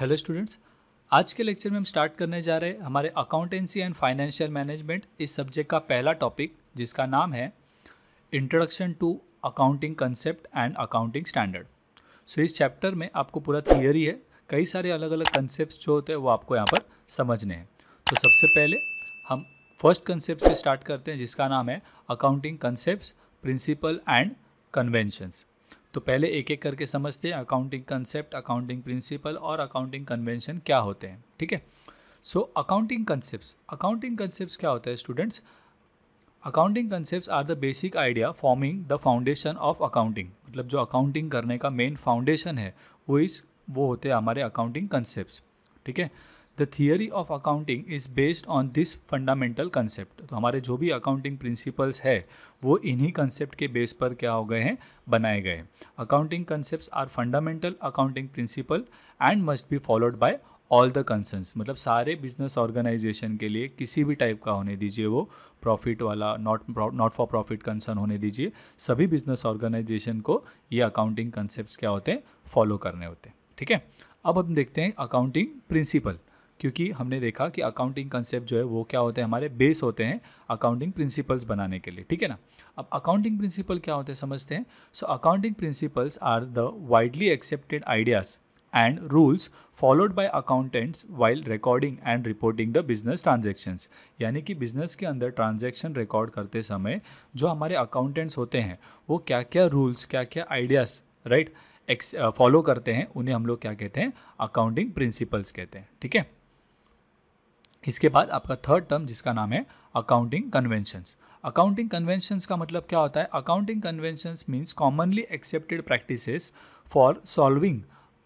Hello students आज के lecture में हम स्टार्ट करने जा रहे हैं हमारे अकाउंटेंसी एंड फाइनेंशियल मैनेजमेंट इस सब्जेक्ट का पहला टॉपिक जिसका नाम है introduction to accounting concept and accounting standard so इस चैप्टर में आपको पूरा थियोरी है कई सारे अलग अलग कंसेप्ट जो होते हैं वो आपको यहाँ पर समझने हैं तो सबसे पहले हम फर्स्ट कंसेप्ट से स्टार्ट करते हैं जिसका नाम है accounting concept principle and conventions तो पहले एक एक करके समझते हैं अकाउंटिंग कंसेप्ट अकाउंटिंग प्रिंसिपल और अकाउंटिंग कन्वेंशन क्या होते हैं ठीक है so accounting concept accounting concept क्या होता है students accounting concept are the basic idea forming the foundation of accounting मतलब जो अकाउंटिंग करने का मेन फाउंडेशन है वो इस वो होते हैं हमारे अकाउंटिंग कंसेप्ट ठीक है the theory of accounting is based on this fundamental concept तो हमारे जो भी अकाउंटिंग प्रिंसिपल्स है वो इन्हीं कंसेप्ट के बेस पर क्या हो गए हैं बनाए गए accounting concept are fundamental accounting principle and must be followed by all the concerns मतलब सारे बिजनेस ऑर्गेनाइजेशन के लिए किसी भी टाइप का होने दीजिए वो प्रॉफिट वाला not not for profit concern होने दीजिए सभी बिजनेस ऑर्गेनाइजेशन को ये अकाउंटिंग कंसेप्ट क्या होते हैं फॉलो करने होते हैं ठीक है अब हम देखते हैं अकाउंटिंग प्रिंसिपल क्योंकि हमने देखा कि अकाउंटिंग कंसेप्ट जो है वो क्या होते हैं हमारे बेस होते हैं अकाउंटिंग प्रिंसिपल्स बनाने के लिए ठीक है ना अब अकाउंटिंग प्रिंसिपल क्या होते हैं समझते हैं so accounting principles are the widely accepted ideas and rules followed by accountants while recording and reporting the business transactions यानी कि बिजनेस के अंदर ट्रांजेक्शन रिकॉर्ड करते समय जो हमारे अकाउंटेंट्स होते हैं वो क्या क्या रूल्स क्या क्या आइडियाज़ राइट फॉलो करते हैं उन्हें हम लोग क्या कहते हैं अकाउंटिंग प्रिंसिपल्स कहते हैं ठीक है इसके बाद आपका थर्ड टर्म जिसका नाम है अकाउंटिंग कन्वेंशंस अकाउंटिंग कन्वेंशंस का मतलब क्या होता है accounting conventions means commonly accepted practices for solving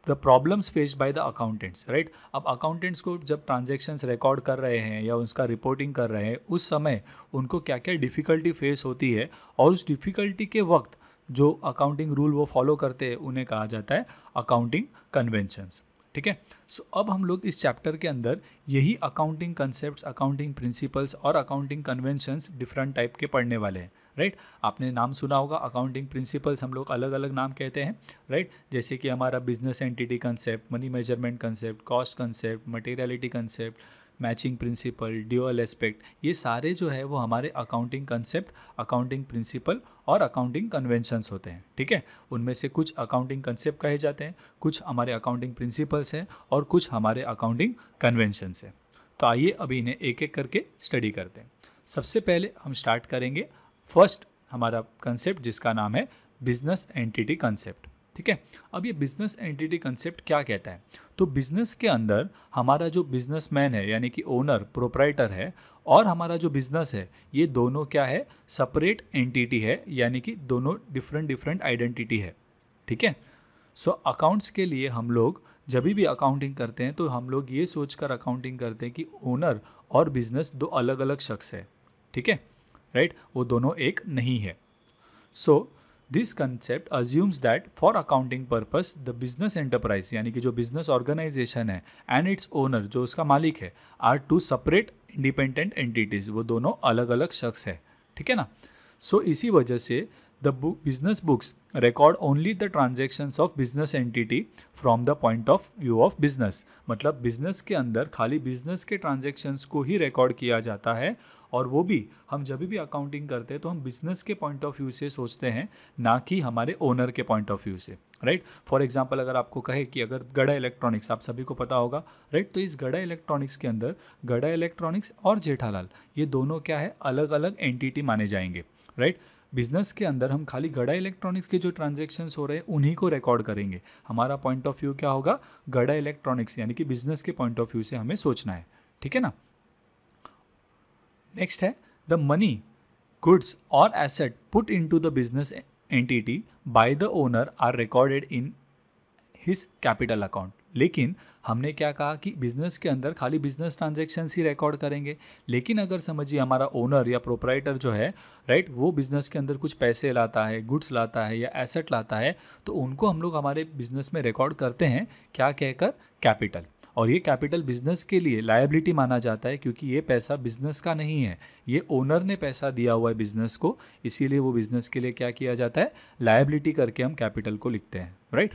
the problems face by the accountants right अब अकाउंटेंट्स को जब ट्रांजेक्शन्स रिकॉर्ड कर रहे हैं या उसका रिपोर्टिंग कर रहे हैं उस समय उनको क्या क्या डिफ़िकल्टी फेस होती है और उस डिफ़िकल्टी के वक्त जो अकाउंटिंग रूल वो फॉलो करते हैं उन्हें कहा जाता है अकाउंटिंग कन्वेंशंस ठीक है सो अब हम लोग इस चैप्टर के अंदर यही अकाउंटिंग कंसेप्ट अकाउंटिंग प्रिंसिपल्स और अकाउंटिंग कन्वेंशंस डिफरेंट टाइप के पढ़ने वाले हैं राइट right? आपने नाम सुना होगा अकाउंटिंग प्रिंसिपल्स हम लोग अलग अलग नाम कहते हैं राइट right? जैसे कि हमारा business entity concept money measurement concept cost concept materiality concept matching principle dual aspect ये सारे जो है वो हमारे अकाउंटिंग कंसेप्ट अकाउंटिंग प्रिंसिपल और अकाउंटिंग कन्वेंशंस होते हैं ठीक है उनमें से कुछ अकाउंटिंग कंसेप्ट कहे जाते हैं कुछ हमारे अकाउंटिंग प्रिंसिपल्स हैं और कुछ हमारे अकाउंटिंग कन्वेंशंस हैं तो आइए अभी इन्हें एक एक करके स्टडी करते हैं सबसे पहले हम स्टार्ट करेंगे फर्स्ट हमारा कंसेप्ट जिसका नाम है बिजनेस एंटिटी कंसेप्ट ठीक है अब ये बिज़नेस एंटिटी कंसेप्ट क्या कहता है तो बिज़नेस के अंदर हमारा जो बिज़नेसमैन है यानी कि ओनर प्रोपराइटर है और हमारा जो बिज़नेस है ये दोनों क्या है सेपरेट एंटिटी है यानी कि दोनों डिफरेंट डिफरेंट आइडेंटिटी है ठीक है सो अकाउंट्स के लिए हम लोग जब भी अकाउंटिंग करते हैं तो हम लोग ये सोच कर अकाउंटिंग करते हैं कि ओनर और बिज़नेस दो अलग अलग शख्स है ठीक है राइट वो दोनों एक नहीं है so so, this concept assumes that for accounting purpose the business enterprise यानी कि जो बिजनेस ऑर्गेनाइजेशन है एंड इट्स ओनर जो उसका मालिक है are two separate independent entities वो दोनों अलग अलग शख्स है ठीक है ना सो so, इसी वजह से the book business books record only the transactions of business entity from the point of view of business मतलब बिजनेस के अंदर खाली बिजनेस के ट्रांजेक्शन्स को ही रिकॉर्ड किया जाता है और वो भी हम जब भी अकाउंटिंग करते हैं तो हम बिजनेस के पॉइंट ऑफ व्यू से सोचते हैं ना कि हमारे ओनर के पॉइंट ऑफ व्यू से राइट फॉर एग्जाम्पल अगर आपको कहे कि अगर गढ़ा इलेक्ट्रॉनिक्स आप सभी को पता होगा राइट right? तो इस गढ़ा इलेक्ट्रॉनिक्स के अंदर गढ़ा इलेक्ट्रॉनिक्स और जेठालाल ये दोनों क्या है अलग अलग एंटिटी माने जाएंगे राइट right? बिजनेस के अंदर हम खाली गढ़ा इलेक्ट्रॉनिक्स के जो ट्रांजेक्शन्स हो रहे हैं उन्हीं को रिकॉर्ड करेंगे हमारा पॉइंट ऑफ व्यू क्या होगा गढ़ा इलेक्ट्रॉनिक्स यानी कि बिजनेस के पॉइंट ऑफ व्यू से हमें सोचना है ठीक है ना नेक्स्ट है द मनी गुड्स और asset put into the business entity by the owner are recorded in his capital account लेकिन हमने क्या कहा कि बिजनेस के अंदर खाली बिजनेस ट्रांजेक्शन्स ही रिकॉर्ड करेंगे लेकिन अगर समझिए हमारा ओनर या प्रोपराइटर जो है राइट वो बिजनेस के अंदर कुछ पैसे लाता है गुड्स लाता है या एसेट लाता है तो उनको हम लोग हमारे बिजनेस में रिकॉर्ड करते हैं क्या कहकर कैपिटल और ये कैपिटल बिजनेस के लिए लायबिलिटी माना जाता है क्योंकि ये पैसा बिजनेस का नहीं है ये ओनर ने पैसा दिया हुआ है बिजनेस को इसीलिए वो बिजनेस के लिए क्या किया जाता है लायबिलिटी करके हम कैपिटल को लिखते हैं राइट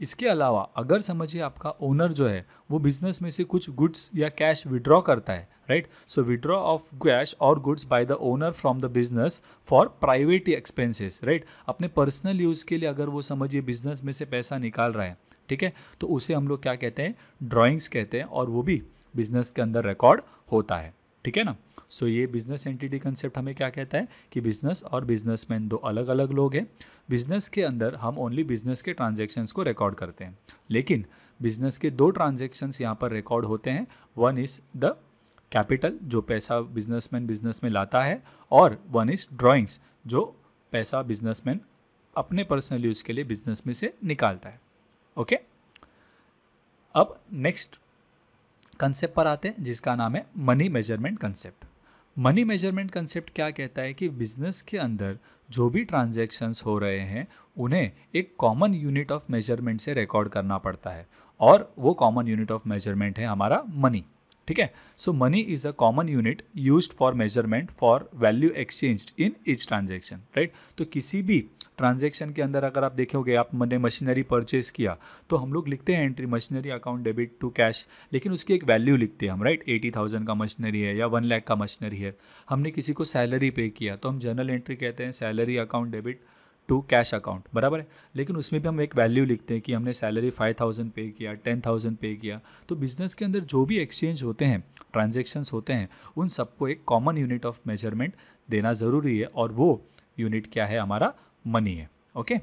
इसके अलावा अगर समझिए आपका ओनर जो है वो बिजनेस में से कुछ गुड्स या कैश विड्रॉ करता है right so withdraw of cash और goods by the owner from the business for private expenses right अपने पर्सनल यूज़ के लिए अगर वो समझिए बिजनेस में से पैसा निकाल रहा है ठीक है तो उसे हम लोग क्या कहते हैं ड्राइंग्स कहते हैं और वो भी बिजनेस के अंदर रिकॉर्ड होता है ठीक है ना सो so, ये बिजनेस एंटिटी कंसेप्ट हमें क्या कहता है कि बिजनेस और बिजनेसमैन दो अलग अलग लोग हैं बिजनेस के अंदर हम ओनली बिजनेस के ट्रांजेक्शन्स को रिकॉर्ड करते हैं लेकिन बिजनेस के दो ट्रांजेक्शन यहाँ पर रिकॉर्ड होते हैं वन इज़ द कैपिटल जो पैसा बिजनेसमैन बिजनेस में लाता है और वन इज़ ड्राइंग्स जो पैसा बिजनेसमैन अपने पर्सनल यूज़ के लिए बिजनेस में से निकालता है ओके अब नेक्स्ट कंसेप्ट पर आते हैं जिसका नाम है money measurement concept money measurement concept क्या कहता है कि बिजनेस के अंदर जो भी ट्रांजेक्शन्स हो रहे हैं उन्हें एक कॉमन यूनिट ऑफ मेजरमेंट से रिकॉर्ड करना पड़ता है और वो कॉमन यूनिट ऑफ मेजरमेंट है हमारा मनी ठीक है so money is a common unit use for measurement for value exchange in each transaction right तो किसी भी ट्रांजेक्शन के अंदर अगर आप देखोगे आप मैंने मशीनरी परचेस किया तो हम लोग लिखते हैं entry machinery account debit to cash लेकिन उसकी एक वैल्यू लिखते हैं हम राइट एटी थाउजेंड का मशीनरी है या वन लाख का मशीनरी है हमने किसी को सैलरी पे किया तो हम जनरल एंट्री कहते हैं salary account debit to cash account बराबर है लेकिन उसमें भी हम एक वैल्यू लिखते हैं कि हमने सैलरी फाइव थाउजेंड पे किया टेन थाउजेंड पे किया तो बिज़नेस के अंदर जो भी एक्सचेंज होते हैं ट्रांजेक्शन्स होते हैं उन सबको एक कॉमन यूनिट ऑफ मेजरमेंट देना ज़रूरी है और वो यूनिट क्या है हमारा मनी है okay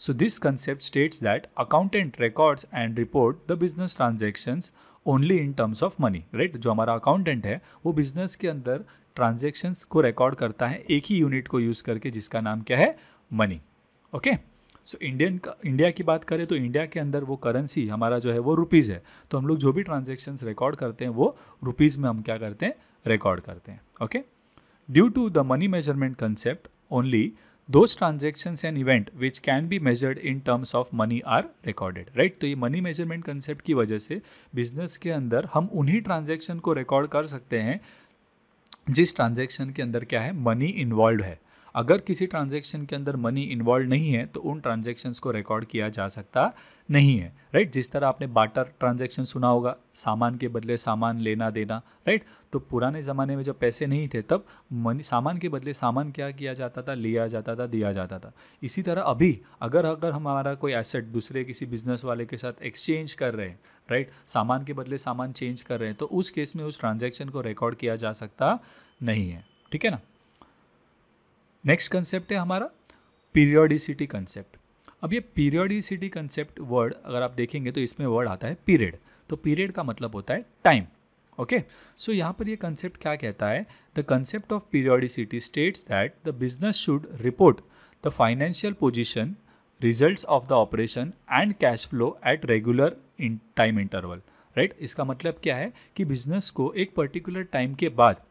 so this concept states that accountant records and report the business transactions only in terms of money right जो हमारा अकाउंटेंट है वो बिजनेस के अंदर ट्रांजेक्शन्स को रिकॉर्ड करता है एक ही यूनिट को यूज करके जिसका नाम क्या है money okay so Indian India की बात करें तो इंडिया के अंदर वो करेंसी हमारा जो है वो रुपीज़ है तो हम लोग जो भी ट्रांजेक्शन्स रिकॉर्ड करते हैं वो रुपीज़ में हम क्या करते हैं रिकॉर्ड करते हैं okay due to the money measurement concept only those transactions and event which can be measured in terms of money are recorded right तो ये money measurement concept की वजह से business के अंदर हम उन्हीं transaction को record कर सकते हैं जिस transaction के अंदर क्या है money involved है अगर किसी ट्रांजेक्शन के अंदर मनी इन्वॉल्व नहीं है तो उन ट्रांजेक्शन्स को रिकॉर्ड किया जा सकता नहीं है राइट जिस तरह आपने बाटर ट्रांजेक्शन सुना होगा सामान के बदले सामान लेना देना राइट तो पुराने ज़माने में जब पैसे नहीं थे तब मनी सामान के बदले सामान क्या किया जाता था लिया जाता था दिया जाता था इसी तरह अभी अगर अगर हमारा कोई एसेट दूसरे किसी बिजनेस वाले के साथ एक्सचेंज कर रहे हैं राइट सामान के बदले सामान चेंज कर रहे हैं तो उस केस में उस ट्रांजेक्शन को रिकॉर्ड किया जा सकता नहीं है ठीक है ना नेक्स्ट कंसेप्ट है हमारा पीरियोडिसिटी कंसेप्ट अब ये पीरियोडिसिटी कंसेप्ट वर्ड अगर आप देखेंगे तो इसमें वर्ड आता है पीरियड तो पीरियड का मतलब होता है टाइम ओके सो यहाँ पर ये कंसेप्ट क्या कहता है the concept of periodicity states that the business should report the financial position result of the operation and cash flow at regular time interval right इसका मतलब क्या है कि बिजनेस को एक पर्टिकुलर टाइम के बाद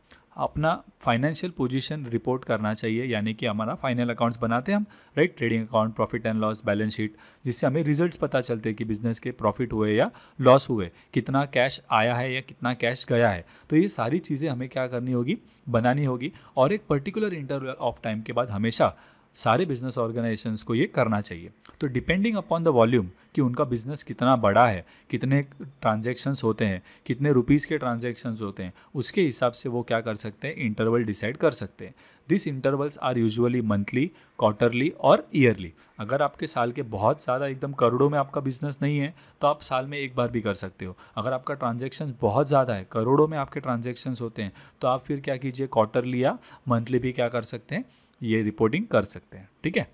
अपना फाइनेंशियल पोजीशन रिपोर्ट करना चाहिए यानी कि हमारा फाइनल अकाउंट्स बनाते हैं हम right trading account profit and loss balance sheet जिससे हमें रिजल्ट्स पता चलते हैं कि बिजनेस के प्रॉफिट हुए या लॉस हुए कितना कैश आया है या कितना कैश गया है तो ये सारी चीज़ें हमें क्या करनी होगी बनानी होगी और एक पर्टिकुलर इंटरवल ऑफ टाइम के बाद हमेशा सारे बिजनेस ऑर्गेनाइजेशन को ये करना चाहिए तो डिपेंडिंग अपॉन द वॉल्यूम कि उनका बिजनेस कितना बड़ा है कितने ट्रांजेक्शन्स होते हैं कितने रुपीज़ के ट्रांजेक्शन्स होते हैं उसके हिसाब से वो क्या कर सकते हैं इंटरवल डिसाइड कर सकते हैं this intervals are usually monthly quarterly और ईयरली अगर आपके साल के बहुत ज़्यादा एकदम करोड़ों में आपका बिजनेस नहीं है तो आप साल में एक बार भी कर सकते हो अगर आपका ट्रांजेक्शन बहुत ज़्यादा है करोड़ों में आपके ट्रांजेक्शन्स होते हैं तो आप फिर क्या कीजिए क्वार्टरली या मंथली भी क्या कर सकते हैं ये रिपोर्टिंग कर सकते हैं ठीक है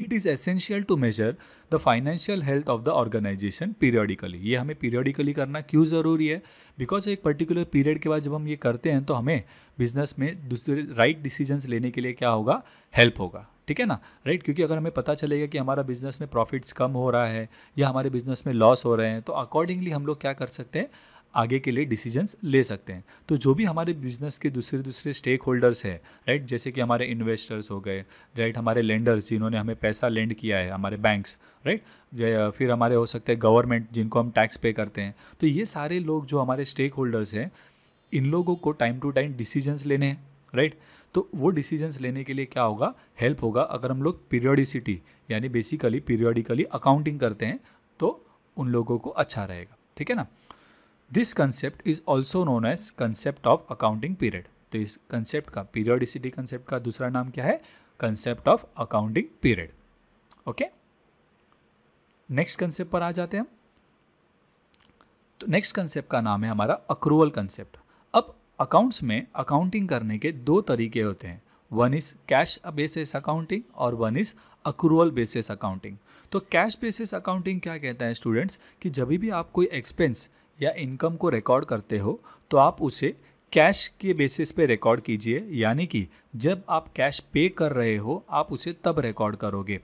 it is essential to measure the financial health of the organization periodically ये हमें पीरियडिकली करना क्यों ज़रूरी है बिकॉज एक पर्टिकुलर पीरियड के बाद जब हम ये करते हैं तो हमें बिजनेस में दूसरे राइट डिसीजंस लेने के लिए क्या होगा हेल्प होगा ठीक है ना राइट क्योंकि अगर हमें पता चलेगा कि हमारा बिजनेस में प्रॉफिट्स कम हो रहा है या हमारे बिजनेस में लॉस हो रहे हैं तो अकॉर्डिंगली हम लोग क्या कर सकते हैं आगे के लिए डिसीजंस ले सकते हैं तो जो भी हमारे बिजनेस के दूसरे दूसरे स्टेक होल्डर्स हैं राइट जैसे कि हमारे इन्वेस्टर्स हो गए राइट हमारे लेंडर्स जिन्होंने हमें पैसा लेंड किया है हमारे बैंक्स राइट फिर हमारे हो सकते हैं गवर्नमेंट जिनको हम टैक्स पे करते हैं तो ये सारे लोग जो हमारे स्टेक होल्डर्स हैं इन लोगों को टाइम टू टाइम डिसीजंस लेने हैं राइट तो वो डिसीजंस लेने के लिए क्या होगा हेल्प होगा अगर हम लोग पीरियडिसिटी यानी बेसिकली पीरियडिकली अकाउंटिंग करते हैं तो उन लोगों को अच्छा रहेगा ठीक है ना this concept is also known as concept of accounting period तो इस कंसेप्ट का पीरियडिसिटी कंसेप्ट का दूसरा नाम क्या है concept of accounting period okay next concept पर आ जाते हैं हम तो नेक्स्ट कंसेप्ट का नाम है हमारा अक्रूवल कंसेप्ट अब अकाउंट्स में अकाउंटिंग करने के दो तरीके होते हैं one is cash basis accounting और one is accrual basis accounting तो कैश बेसिस अकाउंटिंग क्या कहता है स्टूडेंट्स कि जब भी आप कोई एक्सपेंस या इनकम को रिकॉर्ड करते हो तो आप उसे कैश के बेसिस पे रिकॉर्ड कीजिए यानी कि जब आप कैश पे कर रहे हो आप उसे तब रिकॉर्ड करोगे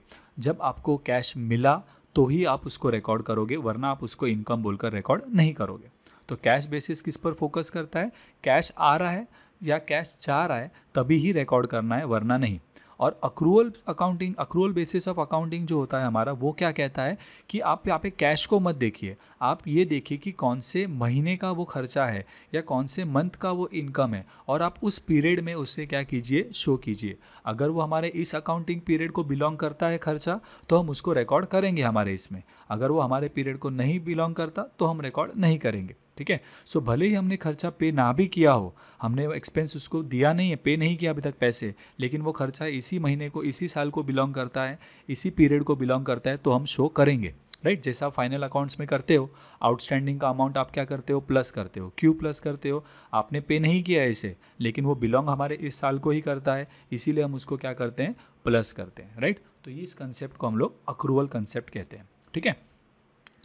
जब आपको कैश मिला तो ही आप उसको रिकॉर्ड करोगे वरना आप उसको इनकम बोलकर रिकॉर्ड नहीं करोगे तो कैश बेसिस किस पर फोकस करता है कैश आ रहा है या कैश जा रहा है तभी ही रिकॉर्ड करना है वरना नहीं और accrual accounting accrual basis of accounting जो होता है हमारा वो क्या कहता है कि आप यहाँ पे कैश को मत देखिए आप ये देखिए कि कौन से महीने का वो खर्चा है या कौन से मंथ का वो इनकम है और आप उस पीरियड में उसे क्या कीजिए शो कीजिए अगर वो हमारे इस अकाउंटिंग पीरियड को बिलोंग करता है खर्चा तो हम उसको रिकॉर्ड करेंगे हमारे इसमें अगर वो हमारे पीरियड को नहीं बिलोंग करता तो हम रिकॉर्ड नहीं करेंगे ठीक है सो भले ही हमने खर्चा पे ना भी किया हो हमने एक्सपेंस उसको दिया नहीं है पे नहीं किया अभी तक पैसे लेकिन वो खर्चा इसी महीने को इसी साल को बिलोंग करता है इसी पीरियड को बिलोंग करता है तो हम शो करेंगे राइट right? जैसा आप फाइनल अकाउंट्स में करते हो आउटस्टैंडिंग का अमाउंट आप क्या करते हो प्लस करते हो क्यों प्लस करते हो आपने पे नहीं किया है इसे लेकिन वो बिलोंग हमारे इस साल को ही करता है इसीलिए हम उसको क्या करते हैं प्लस करते हैं राइट right? तो इस कंसेप्ट को हम लोग अक्रूवल कंसेप्ट कहते हैं ठीक है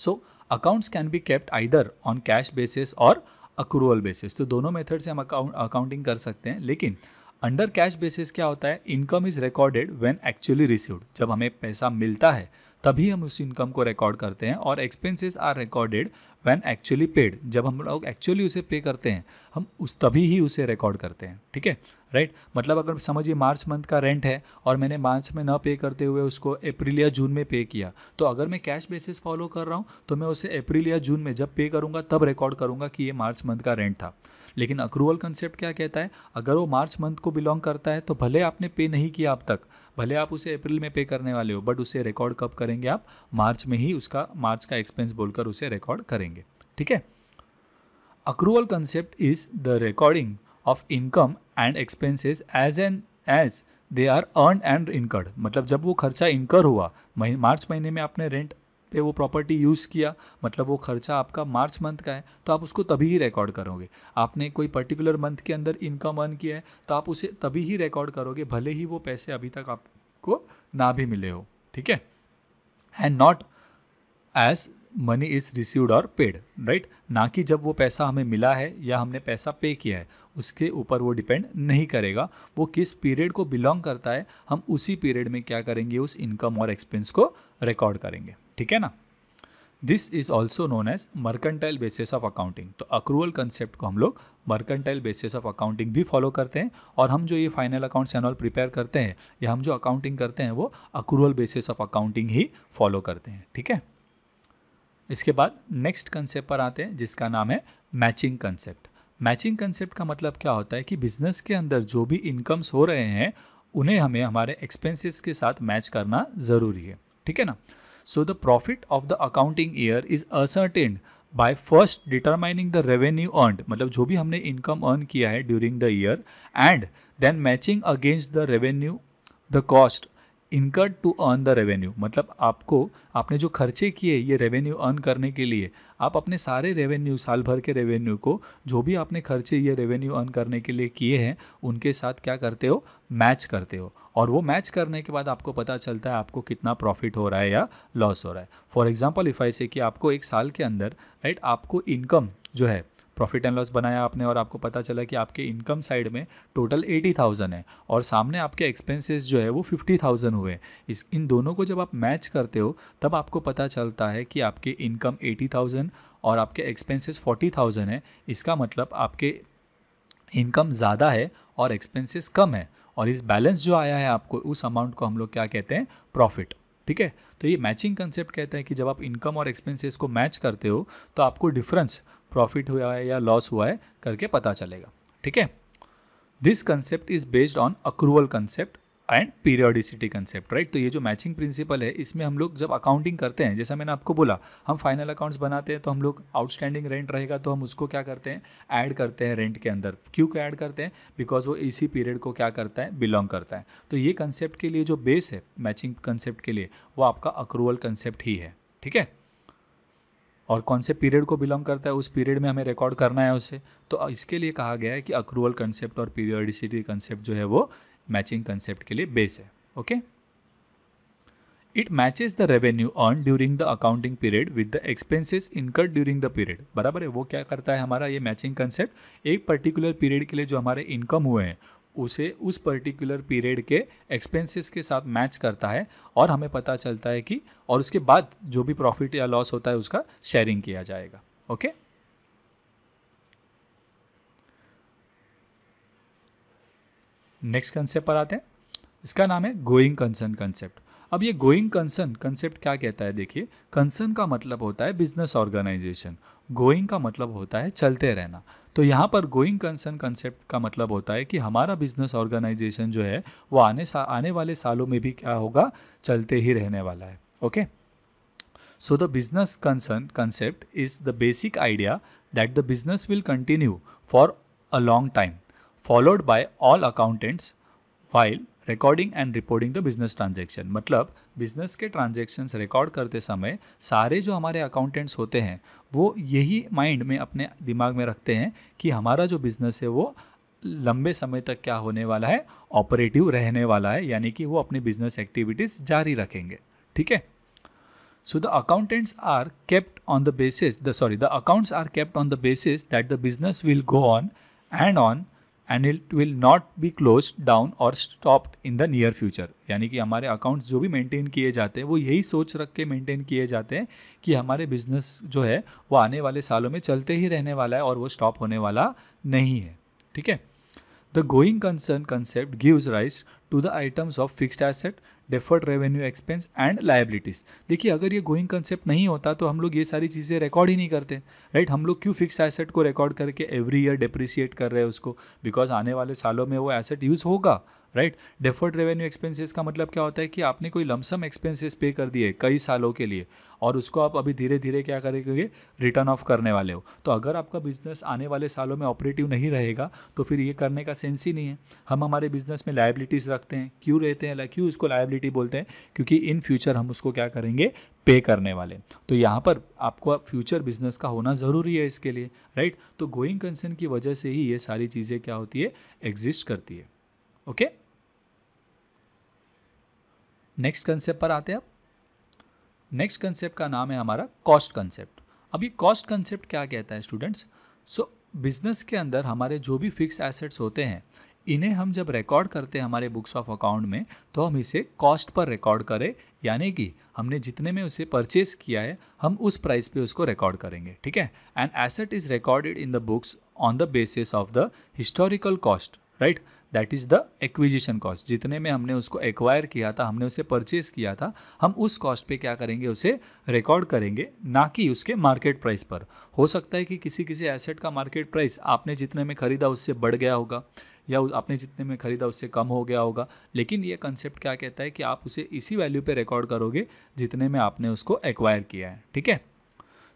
so accounts can be kept either on cash basis और अक्रूवल बेसिस तो दोनों मेथड से हम अकाउंट अकाउंटिंग कर सकते हैं लेकिन अंडर कैश बेसिस क्या होता है income is recorded when actually received जब हमें पैसा मिलता है तभी हम उस इनकम को रिकॉर्ड करते हैं और expenses are recorded when actually paid जब हम लोग एक्चुअली उसे पे करते हैं हम उस तभी ही उसे रिकॉर्ड करते हैं ठीक है राइट मतलब अगर समझिए मार्च मंथ का रेंट है और मैंने मार्च में ना पे करते हुए उसको अप्रैल या जून में पे किया तो अगर मैं कैश बेसिस फॉलो कर रहा हूँ तो मैं उसे अप्रैल या जून में जब पे करूँगा तब रिकॉर्ड करूँगा कि ये मार्च मंथ का रेंट था लेकिन अक्रूवल कंसेप्ट क्या कहता है अगर वो मार्च मंथ को बिलोंग करता है तो भले आपने पे नहीं किया अब तक भले आप उसे अप्रैल में पे करने वाले हो बट उसे रिकॉर्ड कब करेंगे आप मार्च में ही उसका मार्च का एक्सपेंस बोलकर उसे रिकॉर्ड करेंगे ठीक है accrual concept is the recording of income and expenses as an as they are earn and incurred मतलब जब वो खर्चा इनकर हुआ मार्च महीने में आपने रेंट पे वो प्रॉपर्टी यूज़ किया मतलब वो खर्चा आपका मार्च मंथ का है तो आप उसको तभी ही रिकॉर्ड करोगे आपने कोई पर्टिकुलर मंथ के अंदर इनकम अर्न किया है तो आप उसे तभी ही रिकॉर्ड करोगे भले ही वो पैसे अभी तक आपको ना भी मिले हो ठीक है and not as money is received और पेड राइट ना कि जब वो पैसा हमें मिला है या हमने पैसा पे किया है उसके ऊपर वो डिपेंड नहीं करेगा वो किस पीरियड को बिलोंग करता है हम उसी पीरियड में क्या करेंगे उस इनकम और एक्सपेंस को रिकॉर्ड करेंगे ठीक है ना this is also known as mercantile basis of accounting तो अक्रूवल कंसेप्ट को हम लोग मर्केंटाइल बेसिस ऑफ अकाउंटिंग भी फॉलो करते हैं और हम जो ये फाइनल अकाउंट्स एनुअल प्रिपेयर करते हैं या हम जो अकाउंटिंग करते हैं वो अक्रूवल बेसिस ऑफ अकाउंटिंग ही फॉलो करते हैं ठीक है इसके बाद नेक्स्ट कंसेप्ट पर आते हैं जिसका नाम है मैचिंग कंसेप्ट मैचिंग कंसेप्ट का मतलब क्या होता है कि बिजनेस के अंदर जो भी इनकम्स हो रहे हैं उन्हें हमें हमारे एक्सपेंसिस के साथ मैच करना ज़रूरी है ठीक है ना So the profit of the accounting year is ascertained by first determining the revenue earned मतलब जो भी हमने income earn किया है during the year and then matching against the revenue the cost incurred to earn the revenue मतलब आपको आपने जो खर्चे किए ये रेवेन्यू अर्न करने के लिए आप अपने सारे रेवेन्यू साल भर के रेवेन्यू को जो भी आपने खर्चे ये रेवेन्यू अर्न करने के लिए किए हैं उनके साथ क्या करते हो मैच करते हो और वो मैच करने के बाद आपको पता चलता है आपको कितना प्रॉफिट हो रहा है या लॉस हो रहा है फॉर एग्जाम्पल इफ़ आई से कि आपको एक साल के अंदर राइट आपको इनकम जो है प्रॉफिट एंड लॉस बनाया आपने और आपको पता चला कि आपके इनकम साइड में टोटल एटी थाउजेंड है और सामने आपके एक्सपेंसेस जो है वो फिफ्टी थाउजेंड हुए इस इन दोनों को जब आप मैच करते हो तब आपको पता चलता है कि आपके इनकम एटी थाउजेंड और आपके एक्सपेंसेस फोर्टी थाउजेंड है इसका मतलब आपके इनकम ज़्यादा है और एक्सपेंसेस कम है और इस बैलेंस जो आया है आपको उस अमाउंट को हम लोग क्या कहते हैं प्रॉफिट ठीक है तो ये मैचिंग कंसेप्ट कहता है कि जब आप इनकम और एक्सपेंसेस को मैच करते हो तो आपको डिफरेंस प्रॉफिट हुआ है या लॉस हुआ है करके पता चलेगा ठीक है this concept is based on accrual concept and periodicity concept right तो ये जो मैचिंग प्रिंसिपल है इसमें हम लोग जब अकाउंटिंग करते हैं जैसा मैंने आपको बोला हम फाइनल अकाउंट्स बनाते हैं तो हम लोग आउटस्टैंडिंग रेंट रहेगा तो हम उसको क्या करते हैं ऐड करते हैं रेंट के अंदर क्यों क्या ऐड करते हैं बिकॉज वो इसी पीरियड को क्या करता है बिलोंग करता है तो ये कंसेप्ट के लिए जो बेस है मैचिंग कंसेप्ट के लिए वो आपका अक्रूवल कंसेप्ट ही है ठीक है और कौन से पीरियड को बिलोंग करता है उस पीरियड में हमें रिकॉर्ड करना है उसे तो इसके लिए कहा गया है कि अक्रूवल कंसेप्ट और पीरियडिसिटी कंसेप्ट जो है वो मैचिंग कंसेप्ट के लिए बेस है okay it matches the revenue earn during the accounting period with the expenses incur during the period बराबर है वो क्या करता है हमारा ये मैचिंग कंसेप्ट एक पर्टिकुलर पीरियड के लिए जो हमारे इनकम हुए हैं उसे उस पर्टिकुलर पीरियड के एक्सपेंसेस के साथ मैच करता है और हमें पता चलता है कि और उसके बाद जो भी प्रॉफिट या लॉस होता है उसका शेयरिंग किया जाएगा ओके okay? नेक्स्ट कंसेप्ट पर आते हैं इसका नाम है गोइंग कंसर्न कंसेप्ट अब ये गोइंग कंसर्न कंसेप्ट क्या कहता है देखिए कंसर्न का मतलब होता है बिजनेस ऑर्गेनाइजेशन गोइंग का मतलब होता है चलते रहना तो यहाँ पर गोइंग कंसर्न कंसेप्ट का मतलब होता है कि हमारा बिजनेस ऑर्गेनाइजेशन जो है वो आने सा, आने वाले सालों में भी क्या होगा चलते ही रहने वाला है okay so the business concern concept is the basic idea that the business will continue for a long time followed by all accountants while recording and reporting the business transaction मतलब बिजनेस के transactions record करते समय सारे जो हमारे accountants होते हैं वो यही माइंड में अपने दिमाग में रखते हैं कि हमारा जो बिज़नेस है वो लंबे समय तक क्या होने वाला है ऑपरेटिव रहने वाला है यानी कि वो अपनी बिजनेस एक्टिविटीज़ जारी रखेंगे ठीक है so the accountants are kept on the basis the sorry the accounts are kept on the basis that the business will go on and on and it will not be close down और stopped in the near future यानी कि हमारे accounts जो भी maintain किए जाते हैं वो यही सोच रख के मेंटेन किए जाते हैं कि हमारे बिजनेस जो है वो आने वाले सालों में चलते ही रहने वाला है और वो स्टॉप होने वाला नहीं है ठीक है the going concern concept gives rise to the items of fixed asset deferred revenue expense and liabilities देखिए अगर ये गोइंग कंसेप्ट नहीं होता तो हम लोग ये सारी चीज़ें रिकॉर्ड ही नहीं करते राइट right? हम लोग क्यों फिक्स एसेट को रिकॉर्ड करके एवरी ईयर depreciate कर रहे हैं उसको बिकॉज आने वाले सालों में वो एसेट यूज़ होगा राइट डेफर्ड रेवेन्यू एक्सपेंसेस का मतलब क्या होता है कि आपने कोई लमसम एक्सपेंसेस पे कर दिए कई सालों के लिए और उसको आप अभी धीरे धीरे क्या करेंगे रिटर्न ऑफ करने वाले हो तो अगर आपका बिजनेस आने वाले सालों में ऑपरेटिव नहीं रहेगा तो फिर ये करने का सेंस ही नहीं है हम हमारे बिजनेस में लाइबिलिटीज़ रखते हैं क्यों रहते हैं क्यों इसको लाइबिलिटी बोलते हैं क्योंकि इन फ्यूचर हम उसको क्या करेंगे पे करने वाले तो यहाँ पर आपको फ्यूचर बिजनेस का होना ज़रूरी है इसके लिए राइट तो गोइंग कंसर्न की वजह से ही ये सारी चीज़ें क्या होती है एग्जिस्ट करती है ओके okay? नेक्स्ट कंसेप्ट पर आते हैं आप नेक्स्ट कंसेप्ट का नाम है हमारा कॉस्ट कंसेप्ट अब ये कॉस्ट कंसेप्ट क्या कहता है स्टूडेंट्स सो बिज़नेस के अंदर हमारे जो भी फिक्स एसेट्स होते हैं इन्हें हम जब रिकॉर्ड करते हैं हमारे बुक्स ऑफ अकाउंट में तो हम इसे कॉस्ट पर रिकॉर्ड करें यानी कि हमने जितने में उसे परचेस किया है हम उस प्राइस पे उसको रिकॉर्ड करेंगे ठीक है and asset is recorded in the books on the basis of the historical cost right that is the acquisition cost जितने में हमने उसको एक्वायर किया था हमने उसे परचेज किया था हम उस कॉस्ट पे क्या करेंगे उसे रिकॉर्ड करेंगे ना कि उसके मार्केट प्राइस पर हो सकता है कि किसी किसी एसेट का मार्केट प्राइस आपने जितने में ख़रीदा उससे बढ़ गया होगा या आपने जितने में ख़रीदा उससे कम हो गया होगा लेकिन ये कंसेप्ट क्या कहता है कि आप उसे इसी वैल्यू पे रिकॉर्ड करोगे जितने में आपने उसको एक्वायर किया है ठीक है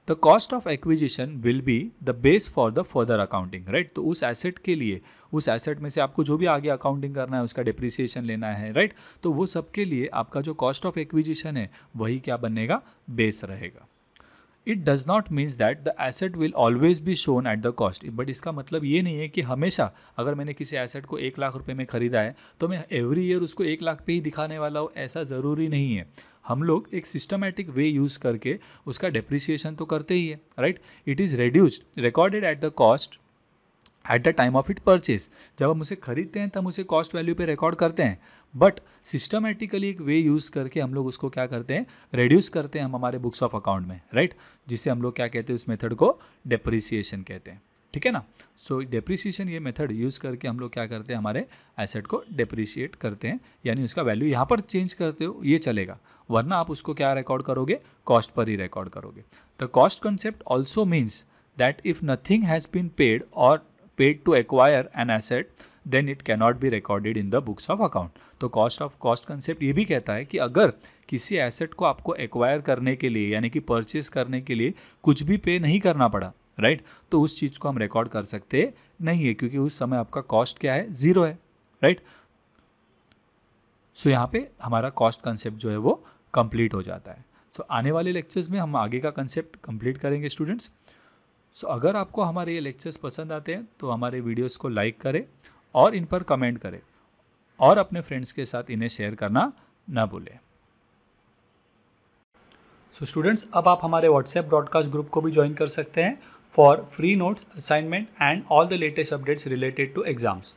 the cost of acquisition will be the base for the further accounting right तो उस एसेट के लिए उस एसेट में से आपको जो भी आगे अकाउंटिंग करना है उसका डिप्रिसिएशन लेना है राइट right? तो वो सब के लिए आपका जो कॉस्ट ऑफ एक्विजिशन है वही क्या बनेगा बेस रहेगा it does not means that the asset will always be shown at the cost but इसका मतलब ये नहीं है कि हमेशा अगर मैंने किसी एसेट को एक लाख रुपये में ख़रीदा है तो मैं एवरी ईयर उसको एक लाख पे ही दिखाने वाला हूँ ऐसा ज़रूरी नहीं है हम लोग एक सिस्टमेटिक वे यूज़ करके उसका डिप्रिसिएशन तो करते ही है right it is reduced recorded at the cost at the time of it purchase जब हम उसे खरीदते हैं तब उसे कॉस्ट वैल्यू पे रिकॉर्ड करते हैं बट सिस्टमेटिकली एक वे यूज़ करके हम लोग उसको क्या करते हैं रेड्यूस करते हैं हम हमारे बुक्स ऑफ अकाउंट में राइट right? जिसे हम लोग क्या कहते हैं उस मेथड को डिप्रिसिएशन कहते हैं ठीक है ना सो so, डेप्रिसिएशन ये मेथड यूज़ करके हम लोग क्या करते हैं हमारे एसेट को डेप्रिसिएट करते हैं यानी उसका वैल्यू यहाँ पर चेंज करते हो ये चलेगा वरना आप उसको क्या रिकॉर्ड करोगे कॉस्ट पर ही रिकॉर्ड करोगे the cost concept also means that if nothing has been paid और paid to acquire an asset then it cannot be recorded in the books of account तो कॉस्ट ऑफ कॉस्ट कंसेप्ट ये भी कहता है कि अगर किसी एसेट को आपको एक्वायर करने के लिए यानी कि परचेस करने के लिए कुछ भी पे नहीं करना पड़ा राइट तो उस चीज़ को हम रिकॉर्ड कर सकते नहीं है क्योंकि उस समय आपका कॉस्ट क्या है ज़ीरो है राइट सो so, यहाँ पे हमारा कॉस्ट कंसेप्ट जो है वो कंप्लीट हो जाता है तो so, आने वाले लेक्चर्स में हम आगे का कंसेप्ट कंप्लीट करेंगे स्टूडेंट्स सो so, अगर आपको हमारे ये लेक्चर्स पसंद आते हैं तो हमारे वीडियोस को लाइक करें और इन पर कमेंट करें और अपने फ्रेंड्स के साथ इन्हें शेयर करना ना भूलें सो so, स्टूडेंट्स अब आप हमारे व्हाट्सएप ब्रॉडकास्ट ग्रुप को भी ज्वाइन कर सकते हैं for free notes, assignment and all the latest updates related to exams.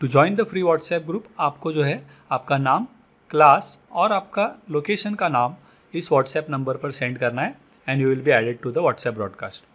To join the free WhatsApp group आपको जो है आपका नाम क्लास और आपका लोकेशन का नाम इस व्हाट्सएप नंबर पर सेंड करना है and you will be added to the WhatsApp broadcast